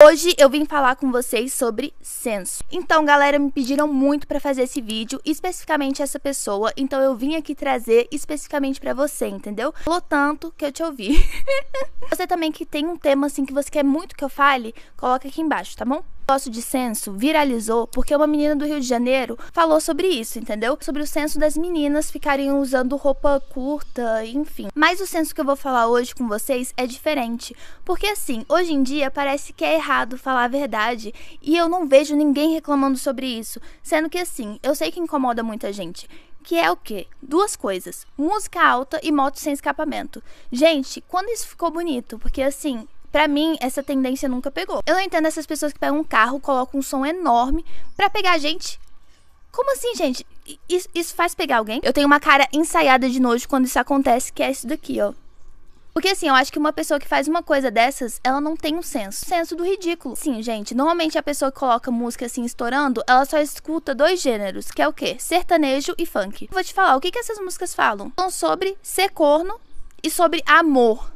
Hoje eu vim falar com vocês sobre senso. Então, galera, me pediram muito para fazer esse vídeo, especificamente essa pessoa, então eu vim aqui trazer especificamente para você, entendeu? Falou tanto que eu te ouvi. você também que tem um tema assim que você quer muito que eu fale, coloca aqui embaixo, tá bom? negócio de censo viralizou porque uma menina do Rio de Janeiro falou sobre isso, entendeu? Sobre o censo das meninas ficarem usando roupa curta, enfim. Mas o censo que eu vou falar hoje com vocês é diferente. Porque assim, hoje em dia parece que é errado falar a verdade e eu não vejo ninguém reclamando sobre isso. Sendo que assim, eu sei que incomoda muita gente que é o quê? Duas coisas: música alta e moto sem escapamento. Gente, quando isso ficou bonito? Porque assim, para mim, essa tendência nunca pegou. Eu não entendo essas pessoas que pegam um carro, colocam um som enorme para pegar a gente. Como assim, gente? Isso, isso faz pegar alguém? Eu tenho uma cara ensaiada de nojo quando isso acontece, que é isso daqui, ó. Porque assim, eu acho que uma pessoa que faz uma coisa dessas, ela não tem um senso. Senso do ridículo. Sim, gente, normalmente a pessoa que coloca música assim estourando, ela só escuta dois gêneros, que é o quê? Sertanejo e funk. Vou te falar, o que, que essas músicas falam? são sobre ser corno e sobre amor.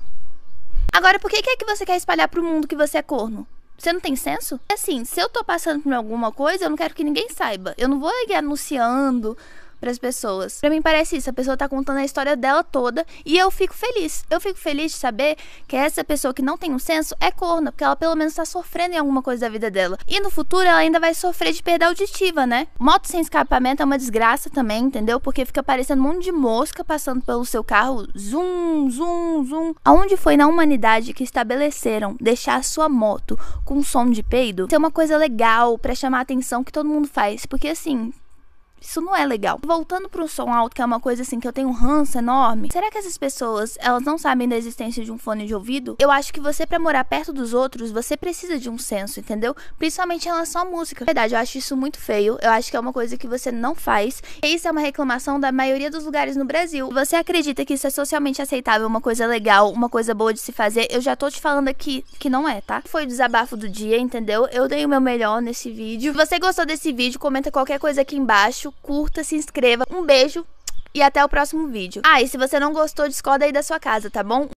Agora, por que, que é que você quer espalhar pro mundo que você é corno? Você não tem senso? É assim, se eu tô passando por alguma coisa, eu não quero que ninguém saiba. Eu não vou ir anunciando para as pessoas. Para mim parece isso, a pessoa tá contando a história dela toda e eu fico feliz. Eu fico feliz de saber que essa pessoa que não tem um senso é corna, porque ela pelo menos tá sofrendo em alguma coisa da vida dela. E no futuro ela ainda vai sofrer de perda auditiva, né? Moto sem escapamento é uma desgraça também, entendeu? Porque fica parecendo um monte de mosca passando pelo seu carro, zoom, zoom, zoom. Aonde foi na humanidade que estabeleceram deixar a sua moto com som de peido tem é uma coisa legal para chamar a atenção que todo mundo faz? Porque assim, isso não é legal. Voltando pro som alto, que é uma coisa assim que eu tenho um ranço enorme. Será que essas pessoas, elas não sabem da existência de um fone de ouvido? Eu acho que você para morar perto dos outros, você precisa de um senso, entendeu? Principalmente em relação à música. Na verdade, eu acho isso muito feio. Eu acho que é uma coisa que você não faz. E isso é uma reclamação da maioria dos lugares no Brasil. Você acredita que isso é socialmente aceitável, uma coisa legal, uma coisa boa de se fazer? Eu já tô te falando aqui que não é, tá? Foi o desabafo do dia, entendeu? Eu dei o meu melhor nesse vídeo. Se você gostou desse vídeo, comenta qualquer coisa aqui embaixo curta, se inscreva. Um beijo e até o próximo vídeo. Ah, e se você não gostou, discorda aí da sua casa, tá bom?